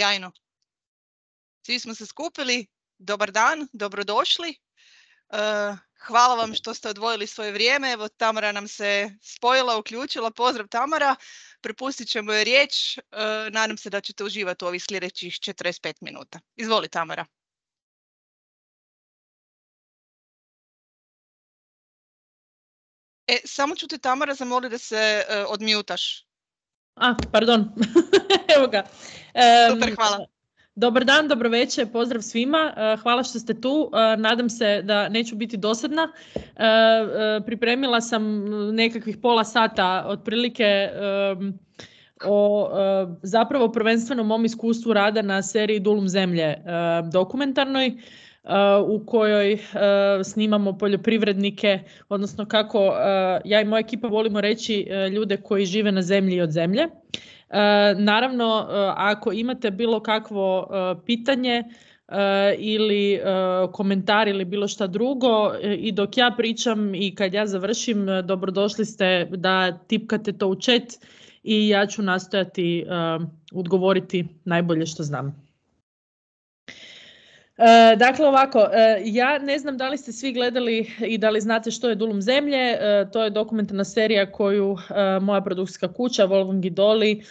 Sjajno. Svi smo se skupili. Dobar dan, dobrodošli. E, hvala vam što ste odvojili svoje vrijeme. Evo Tamara nam se spojila, uključila. Pozdrav Tamara. Prepustit ćemo je riječ. E, nadam se da ćete uživati u ovih sljedećih 45 minuta. Izvoli Tamara. E, samo ću te Tamara zamoliti da se e, odmjutaš. A, pardon. Evo ga. Super, hvala. Dobar dan, dobro večer, pozdrav svima. E, hvala što ste tu. E, nadam se da neću biti dosadna. E, pripremila sam nekakvih pola sata otprilike o zapravo prvenstveno mom iskustvu rada na seriji Dulum zemlje dokumentarnoj. Eh, u kojoj eh, snimamo poljoprivrednike, odnosno kako eh, ja i moja ekipa volimo reći ljude koji žive na zemlji i od zemlje. Naravno, ako imate bilo kakvo pitanje, ili komentar ili bilo šta drugo i dok ja pričam i kad ja završim dobrodošli ste da tipkate to u chat i ja ću nastojati odgovoriti najbolje što znam. E, dakle ovako, e, ja ne znam da li ste svi gledali i da li znate što je Dulum zemlje, e, to je dokumentarna serija koju moja produkcijska kuća Volvung Doli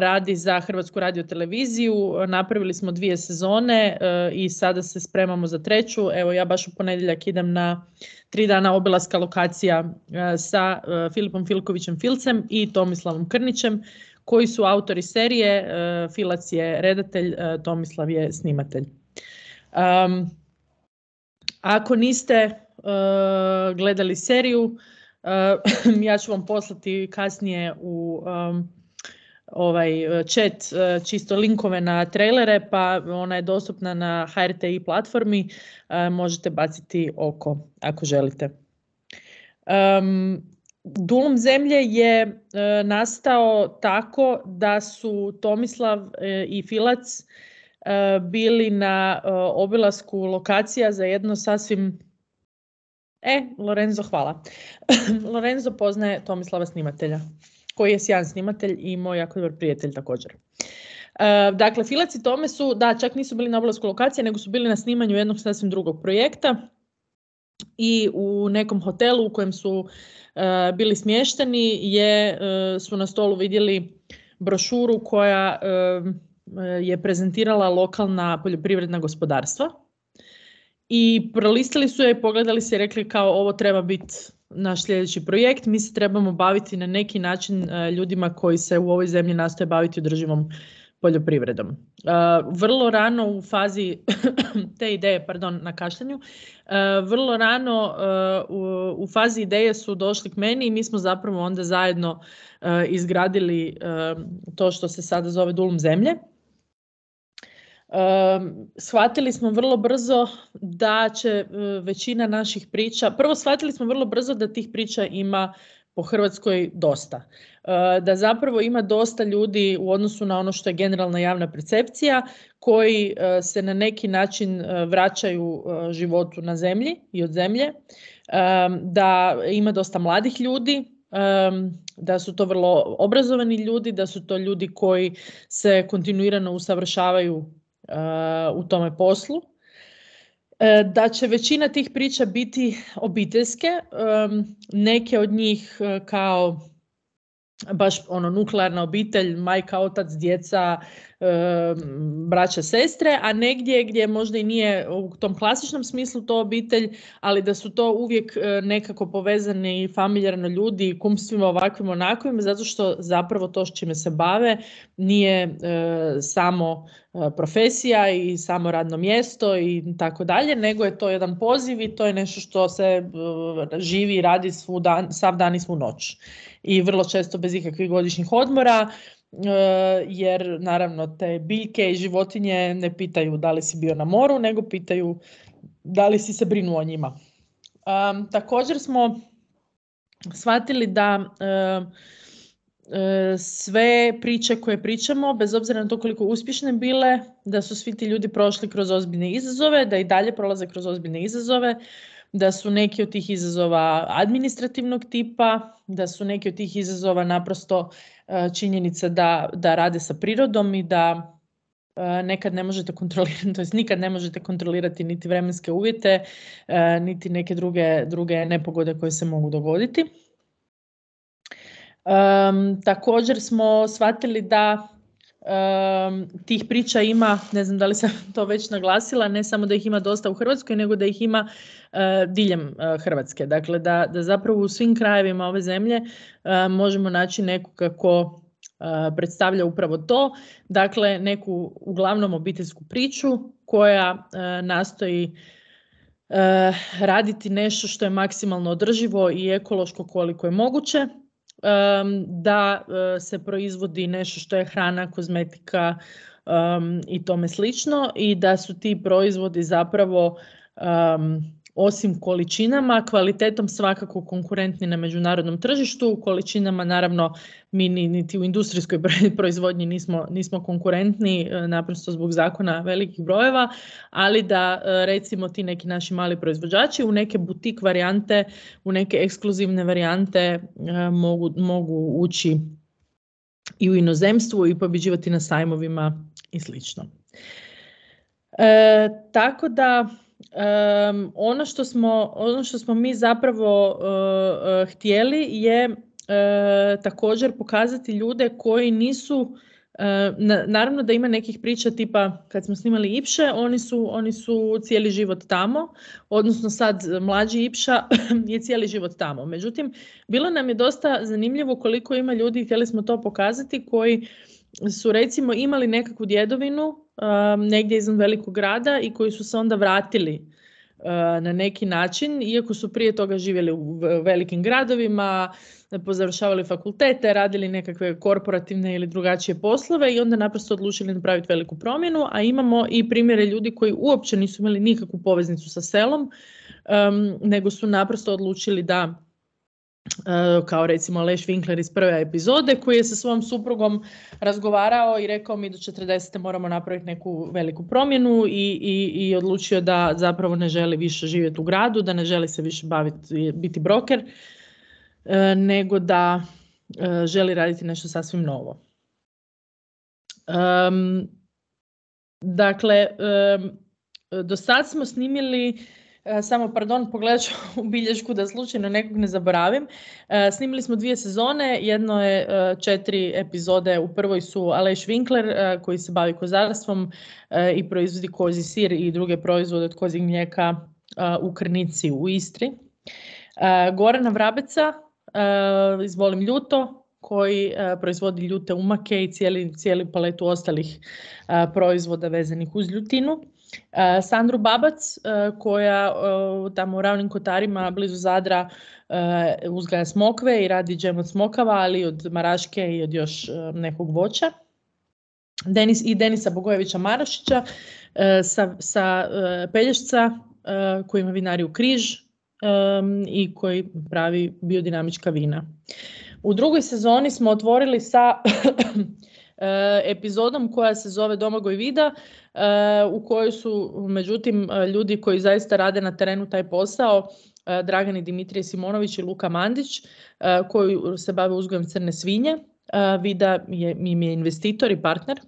radi za Hrvatsku radioteleviziju, napravili smo dvije sezone i sada se spremamo za treću, evo ja baš u ponedjeljak idem na tri dana obilaska lokacija sa Filipom Filkovićem Filcem i Tomislavom Krnićem koji su autori serije, Filac je redatelj, Tomislav je snimatelj ako niste eh, gledali seriju, eh, ja ću vam poslati kasnije u ovaj chat eh, čisto linkove na trailere, pa ona je dostupna na HRTI platformi, možete baciti oko ako želite. Um, zemlje je nastao tako da su Tomislav i Filac E, bili na e, obilasku lokacija za jedno sasvim... E, Lorenzo, hvala. Lorenzo poznaje Tomislava snimatelja, koji je sjajan snimatelj i moj jako dobar prijatelj također. E, dakle, filaci Tome su, da, čak nisu bili na obilasku lokacije, nego su bili na snimanju jednog sasvim drugog projekta i u nekom hotelu u kojem su bili smješteni je, su na stolu vidjeli brošuru koja Eh, je prezentirala lokalna poljoprivredna gospodarstva i prolistali su je, i pogledali se i rekli kao ovo treba biti naš sljedeći projekt, mi se trebamo baviti na neki način eh, ljudima koji se u ovoj zemlji nastoje baviti održivom poljoprivredom. Eh, vrlo rano u fazi te ideje, pardon, na kašljanju, vrlo rano u fazi ideje su došli k meni i mi smo zapravo onda zajedno izgradili to što se sada zove Dulum zemlje shvatili smo vrlo brzo da će e, većina naših priča, prvo shvatili smo vrlo brzo da tih priča ima po Hrvatskoj dosta. E, da zapravo ima dosta ljudi u odnosu na ono što je generalna javna percepcija koji e, se na neki način vraćaju životu na zemlji i od zemlje, da ima dosta mladih ljudi da su to vrlo obrazovani ljudi, da su to ljudi koji se kontinuirano usavršavaju u tome poslu e, da će većina tih priča biti obiteljske, neke od njih e, kao baš ono nuklearna obitelj, majka, otac, djeca, Eh, braće, sestre, a negdje gdje možda i nije u tom klasičnom smislu to obitelj, ali da su to uvijek eh, nekako povezani i familijarno ljudi kumstvima ovakvim onakvim, zato što zapravo to s čime se bave nije eh, samo profesija i samo radno mjesto i tako dalje, nego je to jedan poziv i to je nešto što se živi i radi sav dan i svu noć. I vrlo često bez ikakvih godišnjih odmora, Eh, jer naravno te biljke i životinje ne pitaju da li si bio na moru, nego pitaju da li si se brinuo o njima. Um, također smo shvatili da eh, sve priče koje pričamo, bez obzira na to koliko uspješne bile, da su svi ti ljudi prošli kroz ozbiljne izazove, da i dalje prolaze kroz ozbiljne izazove, da su neki od tih izazova administrativnog tipa, da su neki od tih izazova naprosto e, činjenica da, da rade sa prirodom i da e, nekad ne možete kontrolirati, to jest nikad ne možete kontrolirati niti vremenske uvjete, e, niti neke druge, druge nepogode koje se mogu dogoditi. Um, također smo shvatili da tih priča ima, ne znam da li sam to već naglasila, ne samo da ih ima dosta u Hrvatskoj, nego da ih ima e, diljem e, Hrvatske. Dakle, da, da zapravo u svim krajevima ove zemlje e, možemo naći neku kako predstavlja upravo to, dakle neku uglavnom obiteljsku priču koja nastoji raditi nešto što je maksimalno održivo i ekološko koliko je moguće da e, se proizvodi nešto što je hrana, kozmetika i tome slično i da su ti proizvodi zapravo osim količinama, kvalitetom svakako konkurentni na međunarodnom tržištu, u količinama naravno mi niti u industrijskoj proizvodnji nismo, nismo konkurentni e, naprosto zbog zakona velikih brojeva, ali da e, recimo ti neki naši mali proizvođači u neke butik varijante, u neke ekskluzivne varijante e, mogu, mogu ući i u inozemstvu i pobjeđivati na sajmovima i slično. E, tako da um, ono, što smo, ono što smo mi zapravo e, e, htjeli je e, također pokazati ljude koji nisu naravno da ima nekih priča tipa kad smo snimali Ipše, oni su, oni su cijeli život tamo, odnosno sad mlađi Ipša je cijeli život tamo. Međutim, bilo nam je dosta zanimljivo koliko ima ljudi, htjeli smo to pokazati, koji su recimo imali nekakvu djedovinu um, negdje izvan velikog grada i koji su se onda vratili uh, na neki način, iako su prije toga živjeli u velikim gradovima, pozavršavali fakultete, radili nekakve korporativne ili drugačije poslove i onda naprosto odlučili napraviti veliku promjenu, a imamo i primjere ljudi koji uopće nisu imali nikakvu poveznicu sa selom, um, nego su naprosto odlučili da E, kao recimo Leš Winkler iz prve epizode koji je sa svojom suprugom razgovarao i rekao mi do 40. moramo napraviti neku veliku promjenu i, i, i odlučio da zapravo ne želi više živjeti u gradu, da ne želi se više baviti, biti broker, e, nego da e, želi raditi nešto sasvim novo. dakle, do sad smo snimili E, samo pardon, pogledat ću u bilješku da slučajno nekog ne zaboravim. E, snimili smo dvije sezone, jedno je e, četiri epizode, u prvoj su Aleš Winkler koji se bavi kozarstvom i proizvodi kozi sir i druge proizvode od kozijeg mlijeka u Krnici u Istri. Gorana Vrabeca, izvolim ljuto, koji proizvodi ljute umake i cijeli, cijeli paletu ostalih proizvoda vezanih uz ljutinu. E, Sandru Babac e, koja e, tamo u Ravnim Kotarima blizu Zadra uzgaja smokve i radi džem od smokava, ali i od maraške i od još nekog voća. Denis, I Denisa Bogojevića Marašića sa, sa Pelješca koji ima vinariju Križ i koji pravi biodinamička vina. U drugoj sezoni smo otvorili sa Eh, epizodom koja se zove Domagoj Vida eh, u kojoj su međutim eh, ljudi koji zaista rade na terenu taj posao dragani Dimitrije Simonović i Luka Mandić koji se bave uzgojem crne svinje. Vida je, im je investitor i partner.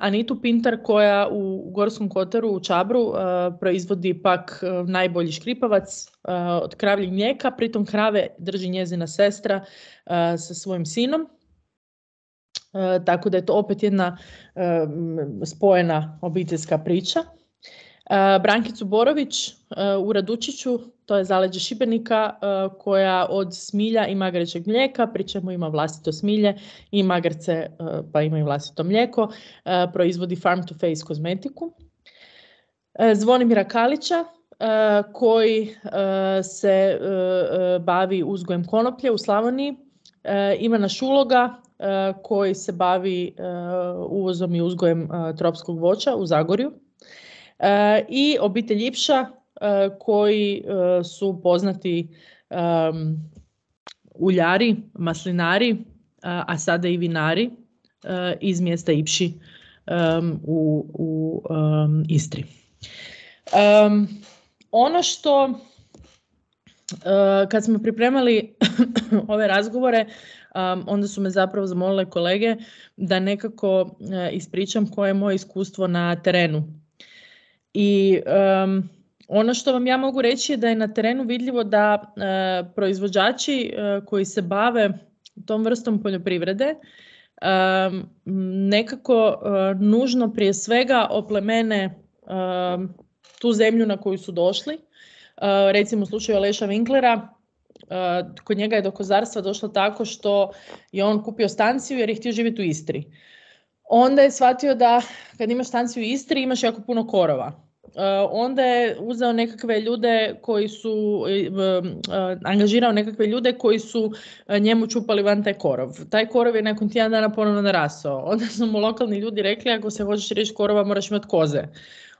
Anitu Pintar koja u Gorskom kotaru u Čabru proizvodi pak najbolji škripavac od kravljeg mlijeka, pritom krave drži njezina sestra sa svojim sinom. E, tako da je to opet jedna e, spojena obiteljska priča. E, Brankicu Borović u Radučiću, to je zaleđe Šibenika, koja od smilja i magrećeg mlijeka, pri čemu ima vlastito smilje i magarce pa ima i vlastito mlijeko, proizvodi farm to face kozmetiku. Zvonimira Kalića, koji se bavi uzgojem konoplje u Slavoniji, Ivana Šuloga, E, koji se bavi e, uvozom i uzgojem e, tropskog voća u Zagorju i obitelj Ipša koji su poznati uljari, maslinari, a sada i vinari iz mjesta Ipši u, u Istri. Ono što kad smo pripremali ove razgovore, onda su me zapravo zamolile kolege da nekako e, ispričam koje je moje iskustvo na terenu. I um, ono što vam ja mogu reći je da je na terenu vidljivo da e, proizvođači e, koji se bave tom vrstom poljoprivrede um, nekako nužno prije svega oplemene tu zemlju na koju su došli. Recimo u slučaju Aleša Winklera Uh, kod njega je do kozarstva došlo tako što je on kupio stanciju jer je htio živjeti u Istri. Onda je shvatio da kad imaš stanciju u Istri imaš jako puno korova. Uh, onda je uzeo nekakve ljude koji su, uh, angažirao nekakve ljude koji su njemu čupali van taj korov. Taj korov je nakon tjedan dana ponovno narasao. Onda su mu lokalni ljudi rekli ako se hoćeš reći korova moraš imati koze.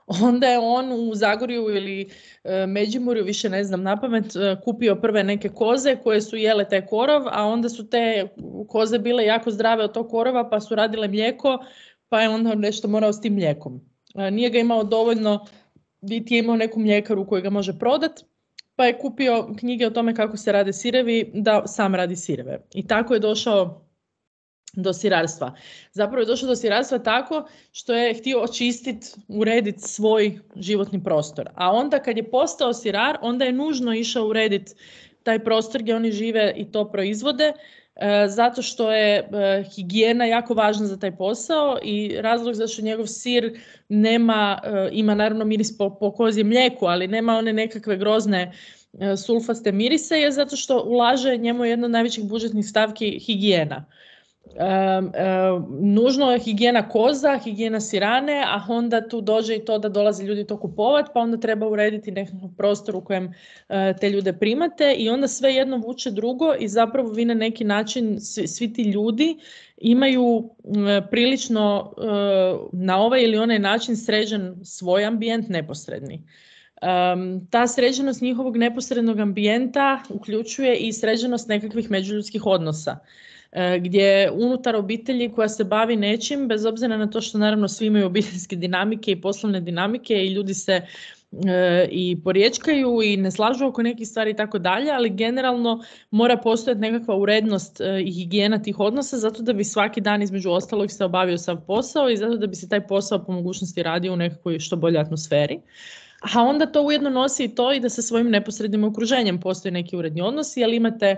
onda je on u Zagorju ili e, Međimurju, više ne znam na pamet, e, kupio prve neke koze koje su jele taj korov, a onda su te koze bile jako zdrave od tog korova pa su radile mlijeko, pa je onda nešto morao s tim mlijekom. E, nije ga imao dovoljno, niti je imao neku mljekaru koju ga može prodati, pa je kupio knjige o tome kako se rade sirevi, da sam radi sireve. I tako je došao do sirarstva. Zapravo je došao do sirarstva tako što je htio očistiti, urediti svoj životni prostor. A onda kad je postao sirar, onda je nužno išao urediti taj prostor gdje oni žive i to proizvode, e, zato što je e, higijena jako važna za taj posao i razlog zašto njegov sir nema, e, ima naravno miris po, po mlijeku, ali nema one nekakve grozne sulfaste mirise je zato što ulaže njemu jedno od najvećih budžetnih stavki higijena. E, nužno je higijena koza, higijena sirane, a onda tu dođe i to da dolaze ljudi to kupovat, pa onda treba urediti nekakav prostor u kojem e, te ljude primate i onda sve jedno vuče drugo i zapravo vi na neki način svi, ti ljudi imaju prilično e, na ovaj ili onaj način sređen svoj ambijent neposredni. ta sređenost njihovog neposrednog ambijenta uključuje i sređenost nekakvih međuljudskih odnosa. E, gdje unutar obitelji koja se bavi nečim, bez obzira na to što naravno svi imaju obiteljske dinamike i poslovne dinamike i ljudi se e, i porječkaju, i ne slažu oko nekih stvari i tako dalje, ali generalno mora postojati nekakva urednost e, i higijena tih odnosa zato da bi svaki dan između ostalog se obavio sav posao i zato da bi se taj posao po mogućnosti radio u nekakvoj što boljoj atmosferi. A onda to ujedno nosi i to i da sa svojim neposrednim okruženjem postoji neki uredni odnosi, ali imate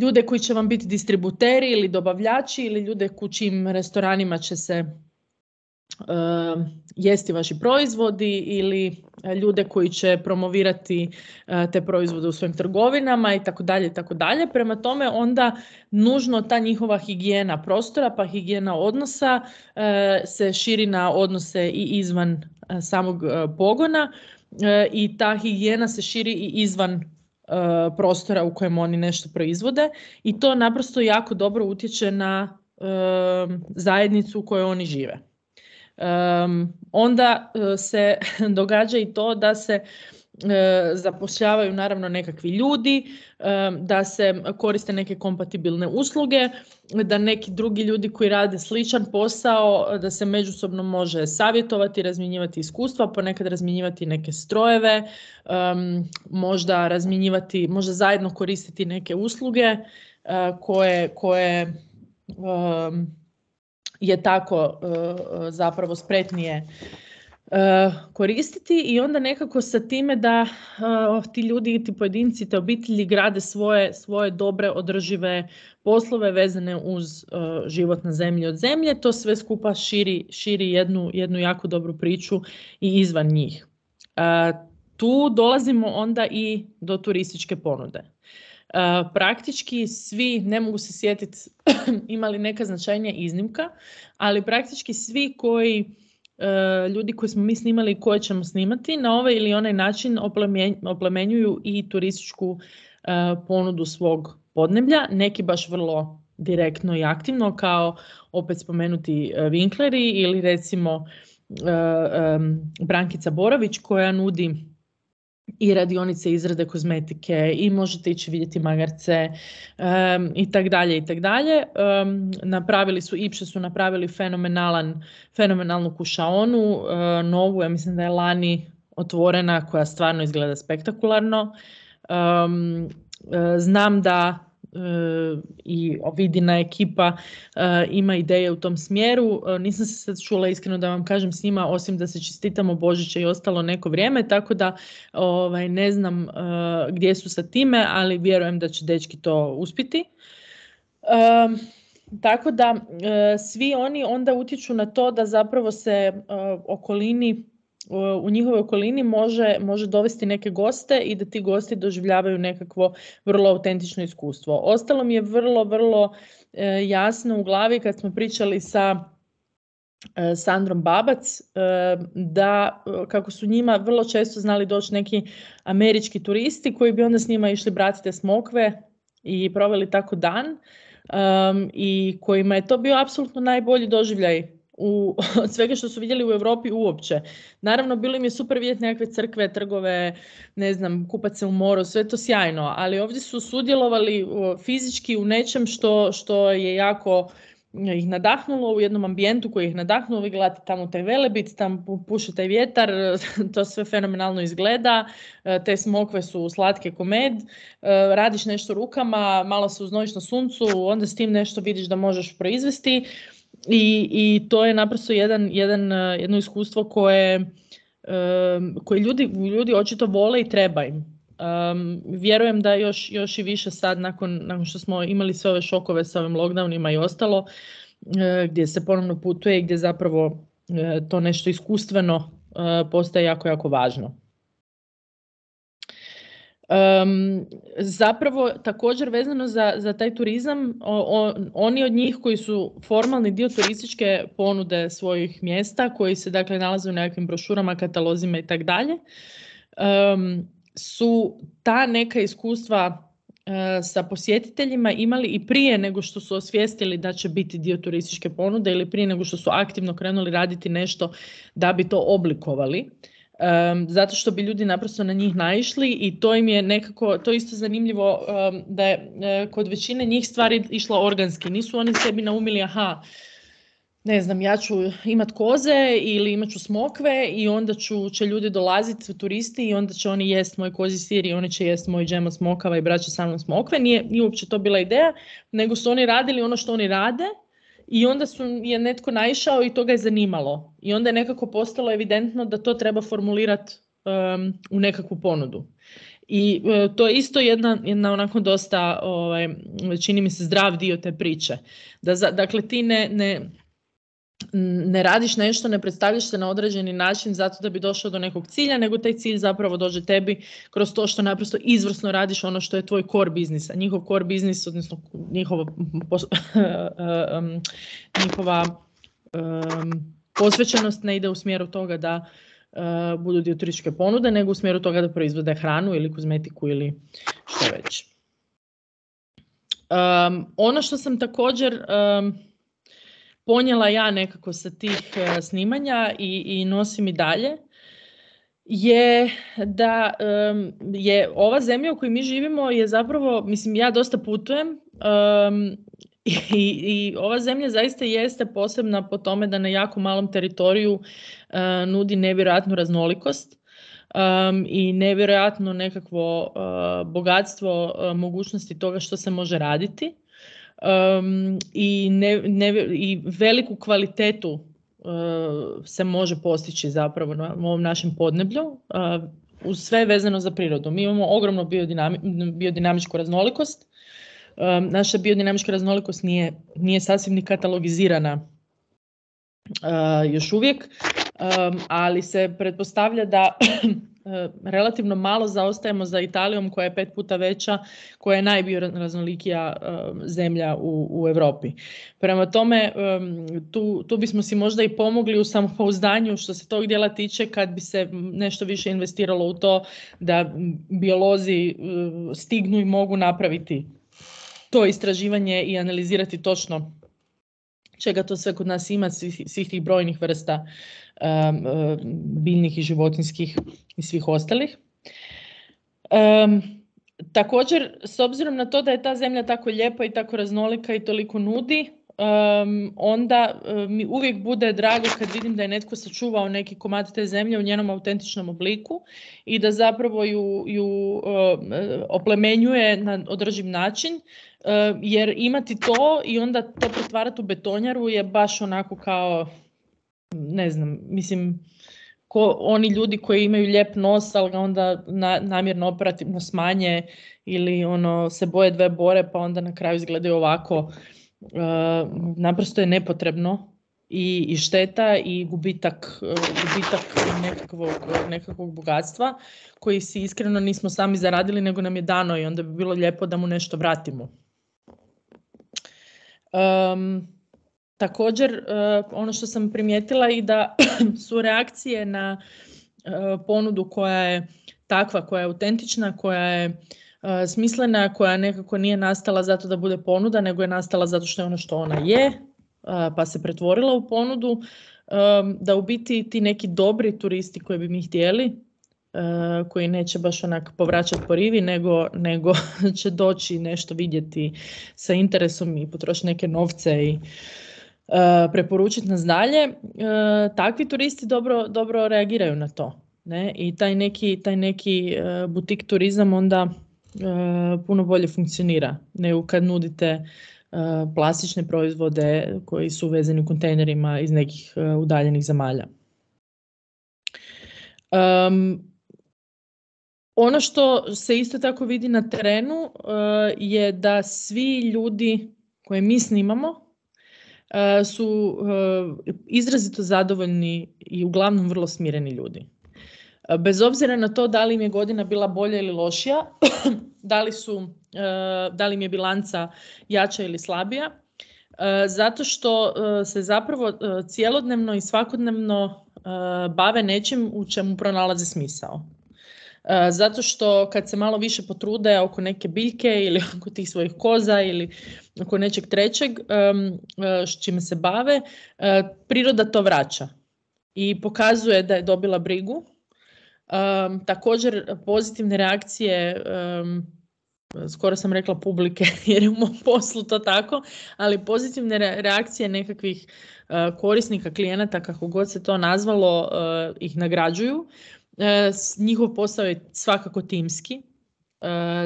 ljude koji će vam biti distributeri ili dobavljači ili ljude u čim restoranima će se e, jesti vaši proizvodi ili e, ljude koji će promovirati e, te proizvode u svojim trgovinama i tako dalje i tako dalje. Prema tome onda nužno ta njihova higijena prostora pa higijena odnosa se širi na odnose i izvan samog pogona i ta higijena se širi i izvan E, prostora u kojem oni nešto proizvode i to naprosto jako dobro utječe na e, zajednicu u kojoj oni žive. E, onda se događa i to da se E, zapošljavaju naravno nekakvi ljudi, e, da se koriste neke kompatibilne usluge, da neki drugi ljudi koji rade sličan posao, da se međusobno može savjetovati, razmjenjivati iskustva, ponekad razmjenjivati neke strojeve, e, možda razmjenjivati, možda zajedno koristiti neke usluge koje, koje je tako zapravo spretnije Eh, koristiti i onda nekako sa time da eh, ti ljudi i ti pojedinci, te obitelji grade svoje, svoje dobre održive poslove vezane uz eh, život na zemlji od zemlje. To sve skupa širi, širi jednu, jednu jako dobru priču i izvan njih. Uh, tu dolazimo onda i do turističke ponude. Praktički svi, ne mogu se sjetiti imali neka značajnija iznimka, ali praktički svi koji Eh, ljudi koji smo mi snimali i koje ćemo snimati na ovaj ili onaj način oplemenjuju i turističku eh, ponudu svog podneblja, neki baš vrlo direktno i aktivno kao opet spomenuti Winkleri eh, ili recimo Brankica Borović koja nudi i radionice izrade kozmetike i možete ići vidjeti magarce i tak dalje i tak dalje. napravili su, Ipše su napravili fenomenalan, fenomenalnu kušaonu, eh, novu, ja mislim da je lani otvorena koja stvarno izgleda spektakularno. Eh, znam da i vidina ekipa e, ima ideje u tom smjeru. E, nisam se sad čula iskreno da vam kažem s njima, osim da se čestitamo Božića i ostalo neko vrijeme, tako da ovaj, ne znam e, gdje su sa time, ali vjerujem da će dečki to uspiti. tako da svi oni onda utječu na to da zapravo se okolini u njihovoj okolini može, može dovesti neke goste i da ti gosti doživljavaju nekakvo vrlo autentično iskustvo. Ostalo mi je vrlo, vrlo e, jasno u glavi kad smo pričali sa e, Sandrom Babac, e, da kako su njima vrlo često znali doći neki američki turisti koji bi onda s njima išli bratite smokve i proveli tako dan i kojima je to bio apsolutno najbolji doživljaj u, svega što su vidjeli u Europi uopće. Naravno, bilo im je super vidjeti nekakve crkve, trgove, ne znam, kupat se u moru, sve to sjajno, ali ovdje su sudjelovali fizički u nečem što, što je jako e, ih nadahnulo u jednom ambijentu koji ih nadahnuo, vi gledate tamo taj velebit, tamo puše taj vjetar, to sve fenomenalno izgleda, e, te smokve su slatke komed, e, radiš nešto rukama, malo se uznojiš na suncu, onda s tim nešto vidiš da možeš proizvesti i, i to je naprosto jedan, jedan, e, jedno iskustvo koje, e, koje ljudi, ljudi očito vole i treba im. Um, vjerujem da još, još i više sad nakon, nakon što smo imali sve ove šokove sa ovim lockdownima i ostalo, gdje se ponovno putuje i gdje zapravo to nešto iskustveno postaje jako, jako važno zapravo također vezano za, za taj turizam, oni od njih koji su formalni dio turističke ponude svojih mjesta, koji se dakle nalaze u nekakvim brošurama, katalozima i tako dalje, su ta neka iskustva e, sa posjetiteljima imali i prije nego što su osvijestili da će biti dio turističke ponude ili prije nego što su aktivno krenuli raditi nešto da bi to oblikovali zato što bi ljudi naprosto na njih naišli i to im je nekako, to isto zanimljivo da je e, kod većine njih stvari išla organski, nisu oni sebi naumili aha, ne znam, ja ću imat koze ili imat ću smokve i onda ću, će ljudi dolaziti turisti i onda će oni jest moj kozi sir i oni će jest moj džem od smokava i braće sa mnom smokve. nije uopće to bila ideja, nego su oni radili ono što oni rade, i onda su, je netko naišao i to ga je zanimalo. I onda je nekako postalo evidentno da to treba formulirati u nekakvu ponudu. I e, to je isto jedna, jedna onako dosta, ovaj, čini mi se, zdrav dio te priče. Da, dakle, ti ne, ne ne radiš nešto, ne predstavljaš se na određeni način zato da bi došao do nekog cilja, nego taj cilj zapravo dođe tebi kroz to što naprosto izvrsno radiš ono što je tvoj core biznis, a njihov core biznis, odnosno njihova, njihova posvećenost ne ide u smjeru toga da e, budu dio turističke ponude, nego u smjeru toga da proizvode hranu ili kozmetiku ili što već. Um, ono što sam također ponijela ja nekako sa tih e, snimanja i, i nosim i dalje je da je ova zemlja u kojoj mi živimo je zapravo, mislim ja dosta putujem i, i ova zemlja zaista jeste posebna po tome da na jako malom teritoriju e, nudi nevjerojatnu raznolikost i nevjerojatno nekakvo e, bogatstvo mogućnosti toga što se može raditi um, i, ne, ne, i veliku kvalitetu eh, se može postići zapravo na ovom našem podneblju uh, uz sve vezano za prirodu. Mi imamo ogromnu biodinami, biodinamičku raznolikost. naša biodinamička raznolikost nije, nije sasvim ni katalogizirana eh, još uvijek, ali se pretpostavlja da Eh, relativno malo zaostajemo za Italijom koja je pet puta veća, koja je najbioraznolikija eh, zemlja u, u Europi. Prema tome, tu, tu bismo si možda i pomogli u samopouzdanju što se tog dijela tiče kad bi se nešto više investiralo u to da biolozi eh, stignu i mogu napraviti to istraživanje i analizirati točno čega to sve kod nas ima, svih, svih tih brojnih vrsta um, um biljnih i životinskih i svih ostalih. Um, također, s obzirom na to da je ta zemlja tako lijepa i tako raznolika i toliko nudi, um, onda um, mi uvijek bude drago kad vidim da je netko sačuvao neki komad te zemlje u njenom autentičnom obliku i da zapravo ju, ju um, oplemenjuje na održiv način E, jer imati to i onda to pretvarati u betonjaru je baš onako kao, ne znam, mislim, ko, oni ljudi koji imaju lijep nos, ali ga onda namjerno operativno smanje ili ono se boje dve bore pa onda na kraju izgledaju ovako. E, naprosto je nepotrebno i, i šteta i gubitak, e, gubitak nekakvog bogatstva koji si iskreno nismo sami zaradili nego nam je dano i onda bi bilo lijepo da mu nešto vratimo također, e, ono što sam primijetila i da su reakcije na e, ponudu koja je takva, koja je autentična, koja je e, smislena, koja nekako nije nastala zato da bude ponuda, nego je nastala zato što je ono što ona je, pa se pretvorila u ponudu, da u biti ti neki dobri turisti koji bi mi htjeli, Eh, koji neće baš onak povraćati po rivi, nego, nego će doći nešto vidjeti sa interesom i potrošiti neke novce i eh, preporučiti nas dalje. Eh, takvi turisti dobro, dobro reagiraju na to. Ne? I taj neki, taj neki butik turizam onda puno bolje funkcionira nego kad nudite plastične proizvode koji su uvezeni u kontejnerima iz nekih udaljenih zemalja. Ono što se isto tako vidi na terenu uh, je da svi ljudi koje mi snimamo uh, su uh, izrazito zadovoljni i uglavnom vrlo smireni ljudi. Bez obzira na to da li im je godina bila bolja ili lošija, da li, su, da li im je bilanca jača ili slabija, zato što se zapravo cjelodnevno i svakodnevno bave nečim u čemu pronalaze smisao. E, zato što kad se malo više potrude oko neke biljke ili oko tih svojih koza ili oko nečeg trećeg s e, čime se bave, e, priroda to vraća i pokazuje da je dobila brigu. Također pozitivne reakcije skoro sam rekla publike jer je u mom poslu to tako, ali pozitivne reakcije nekakvih korisnika, klijenata, kako god se to nazvalo, ih nagrađuju E, njihov posao je svakako timski, e,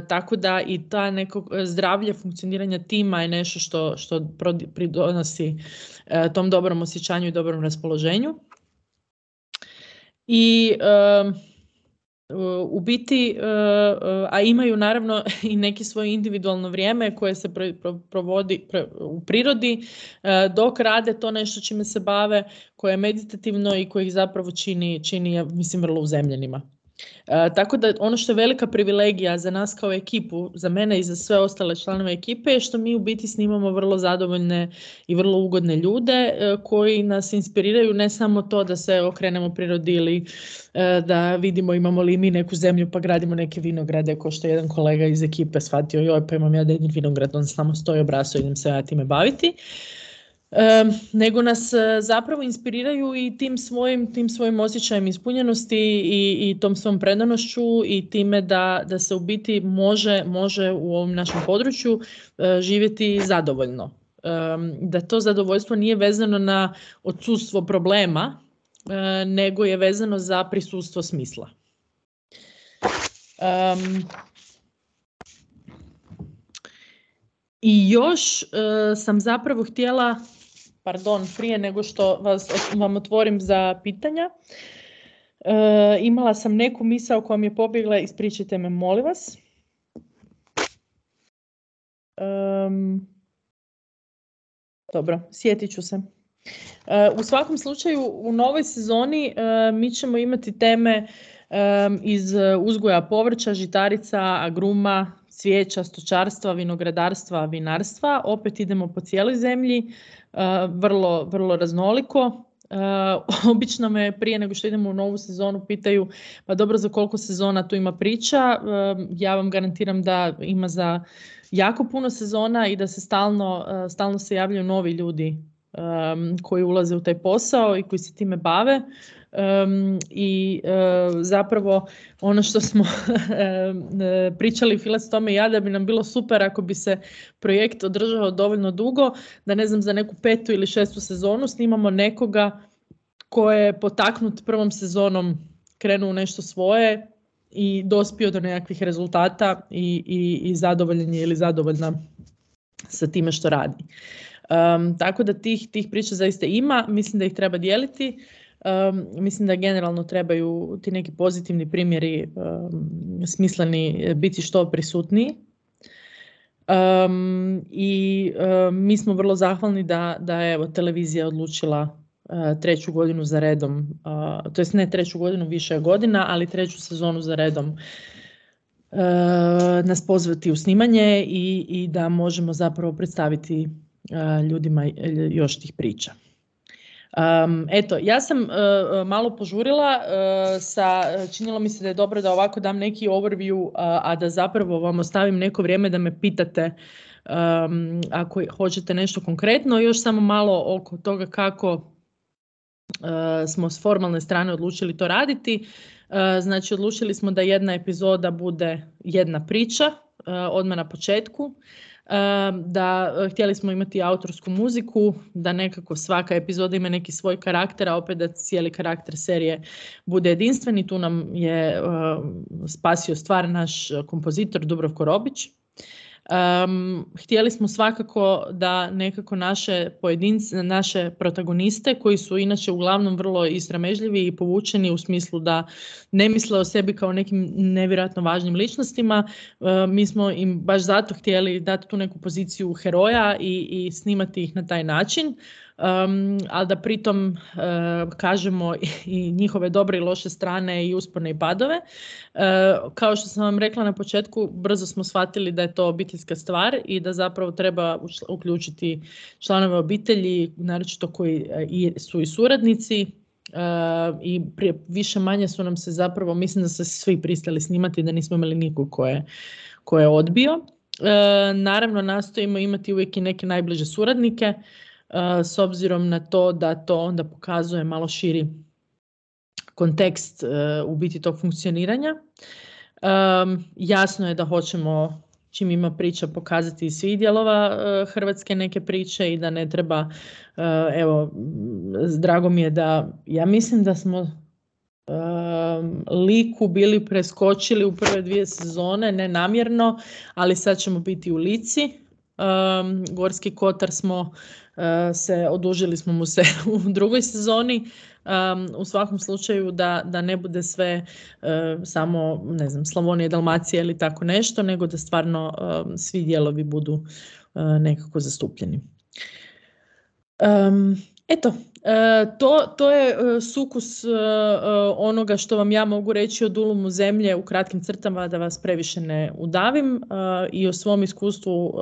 tako da i ta neko e, zdravlje funkcioniranja tima je nešto što, što pridonosi tom dobrom osjećanju i dobrom raspoloženju. I u biti, e, e, a imaju naravno i neki svoje individualno vrijeme koje se provodi u prirodi, e, dok rade to nešto čime se bave, koje je meditativno i koje ih zapravo čini, čini mislim, vrlo uzemljenima. E, tako da ono što je velika privilegija za nas kao ekipu, za mene i za sve ostale članove ekipe je što mi u biti snimamo vrlo zadovoljne i vrlo ugodne ljude e, koji nas inspiriraju ne samo to da se okrenemo prirodi ili e, da vidimo imamo li mi neku zemlju pa gradimo neke vinograde ko što je jedan kolega iz ekipe shvatio joj pa imam ja da vinograd on samo stoji obraso idem se ja time baviti nego nas e, zapravo inspiriraju i tim svojim, tim svojim osjećajem ispunjenosti i, i tom svom predanošću i time da, da se u biti može, može u ovom našem području e, živjeti zadovoljno. da to zadovoljstvo nije vezano na odsustvo problema, e, nego je vezano za prisustvo smisla. i još sam zapravo htjela pardon, prije nego što vas, vam otvorim za pitanja, e, imala sam neku misao koja mi je pobjegla, ispričajte me, molim vas. dobro, sjetit ću se. E, u svakom slučaju u novoj sezoni e, mi ćemo imati teme iz uzgoja povrća, žitarica, agruma, cvijeća, stočarstva, vinogradarstva, vinarstva. Opet idemo po cijeloj zemlji vrlo, vrlo raznoliko. E, obično me prije nego što idemo u novu sezonu pitaju pa dobro za koliko sezona tu ima priča. E, ja vam garantiram da ima za jako puno sezona i da se stalno, e, stalno se javljaju novi ljudi koji ulaze u taj posao i koji se time bave i zapravo ono što smo pričali s tome i ja da bi nam bilo super ako bi se projekt održao dovoljno dugo, da ne znam za neku petu ili šestu sezonu snimamo nekoga ko je potaknut prvom sezonom krenuo u nešto svoje i dospio do nekakvih rezultata i, i, i zadovoljen je ili zadovoljna sa time što radi. tako da tih, tih priča zaista ima, mislim da ih treba dijeliti mislim da generalno trebaju ti neki pozitivni primjeri smisleni e, biti što prisutniji. Um, I mi smo vrlo zahvalni da, da je evo, televizija odlučila e, treću godinu za redom, uh, to jest ne treću godinu, više godina, ali treću sezonu za redom e, nas pozvati u snimanje i, i da možemo zapravo predstaviti ljudima još tih priča eto, ja sam e, e, malo požurila, e, sa, činilo mi se da je dobro da ovako dam neki overview, a da zapravo vam ostavim neko vrijeme da me pitate ako hoćete nešto konkretno. Još samo malo oko toga kako smo s formalne strane odlučili to raditi. Znači odlučili smo da jedna epizoda bude jedna priča odmah na početku da eh, htjeli smo imati autorsku muziku, da nekako svaka epizoda ima neki svoj karakter, a opet da cijeli karakter serije bude jedinstven i tu nam je spasio stvar naš eh, kompozitor Dubrovko Robić Um, htjeli smo svakako da nekako naše pojedince, naše protagoniste koji su inače uglavnom vrlo istramežljivi i povučeni u smislu da ne misle o sebi kao nekim nevjerojatno važnim ličnostima, e, mi smo im baš zato htjeli dati tu neku poziciju heroja i, i snimati ih na taj način um, ali da pritom uh, kažemo i njihove dobre i loše strane i usporne i padove. Eh, kao što sam vam rekla na početku, brzo smo shvatili da je to obiteljska stvar i da zapravo treba uključiti članove obitelji, naročito koji eh, su i suradnici, i prije, više manje su nam se zapravo, mislim da se svi pristali snimati, da nismo imali nikog koje, koje je odbio. naravno nastojimo imati uvijek i neke najbliže suradnike, Eh, s obzirom na to da to onda pokazuje malo širi kontekst eh, u biti tog funkcioniranja. Jasno je da hoćemo čim ima priča pokazati iz svih dijelova eh, Hrvatske neke priče i da ne treba, evo, drago mi je da, ja mislim da smo Liku bili preskočili u prve dvije sezone, namjerno, ali sad ćemo biti u Lici Gorski Kotar smo e, se odužili smo mu se u drugoj sezoni. Um, u svakom slučaju da, da ne bude sve e, samo ne znam Slavonije, Dalmacija ili tako nešto, nego da stvarno svi dijelovi budu e, nekako zastupljeni. eto, E, to, to je e, sukus e, onoga što vam ja mogu reći o dulumu zemlje u kratkim crtama da vas previše ne udavim i o svom iskustvu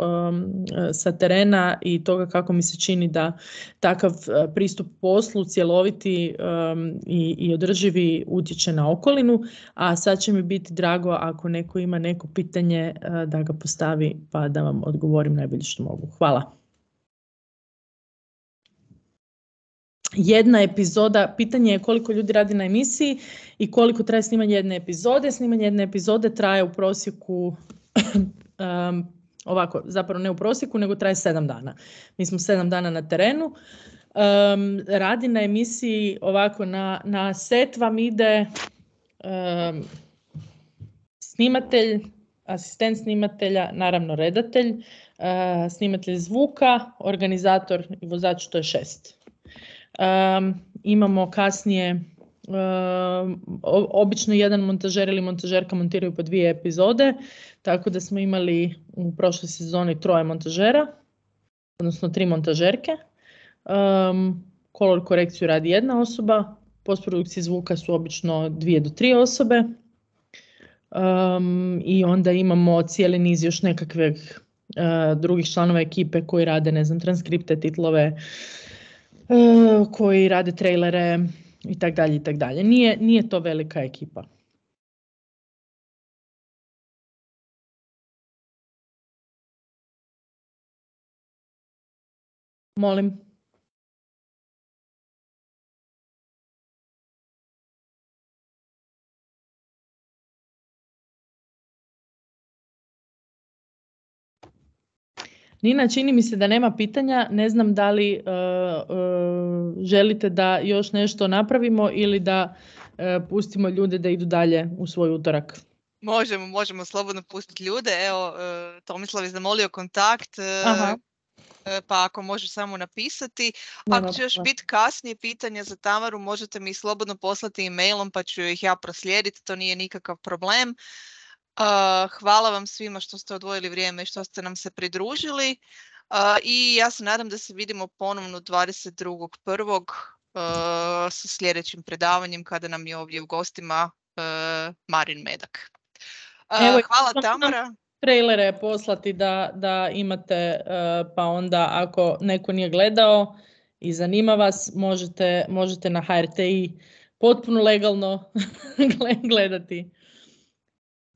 sa terena i toga kako mi se čini da takav pristup poslu cjeloviti i, i održivi utječe na okolinu, a sad će mi biti drago ako neko ima neko pitanje da ga postavi pa da vam odgovorim najbolje što mogu. Hvala. jedna epizoda, pitanje je koliko ljudi radi na emisiji i koliko traje snimanje jedne epizode. Snimanje jedne epizode traje u prosjeku um, ovako, zapravo ne u prosjeku, nego traje sedam dana. Mi smo sedam dana na terenu. Um, radi na emisiji ovako, na, na set vam ide um, snimatelj, asistent snimatelja, naravno redatelj, uh, snimatelj zvuka, organizator i vozač, to je šest imamo kasnije obično jedan montažer ili montažerka montiraju po dvije epizode, tako da smo imali u prošloj sezoni troje montažera, odnosno tri montažerke. Kolor korekciju radi jedna osoba, postprodukcije zvuka su obično dvije do tri osobe. I onda imamo cijeli niz još nekakvih eh, drugih članova ekipe koji rade, ne znam, transkripte, titlove, E, koji rade trailere i tak dalje i tak dalje. Nije, nije to velika ekipa. Molim. Nina, čini mi se da nema pitanja. Ne znam da li e, e, želite da još nešto napravimo ili da e, pustimo ljude da idu dalje u svoj utorak. Možemo, možemo slobodno pustiti ljude. Evo, Tomislav je zamolio kontakt. Pa ako možeš samo napisati. Ako će još biti kasnije pitanja za Tamaru, možete mi slobodno poslati e-mailom pa ću ih ja proslijediti. To nije nikakav problem hvala vam svima što ste odvojili vrijeme i što ste nam se pridružili. I ja se nadam da se vidimo ponovno 22.1. Uh, sa sljedećim predavanjem kada nam je ovdje u gostima Marin Medak. hvala Tamara. Trailere poslati da, imate, pa onda ako neko nije gledao i zanima vas, možete, možete na HRTI potpuno legalno gledati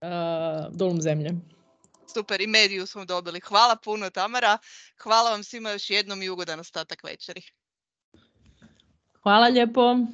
uh, dolom zemlje. Super, i mediju smo dobili. Hvala puno Tamara. Hvala vam svima još jednom i ugodan ostatak večeri. Hvala lijepo.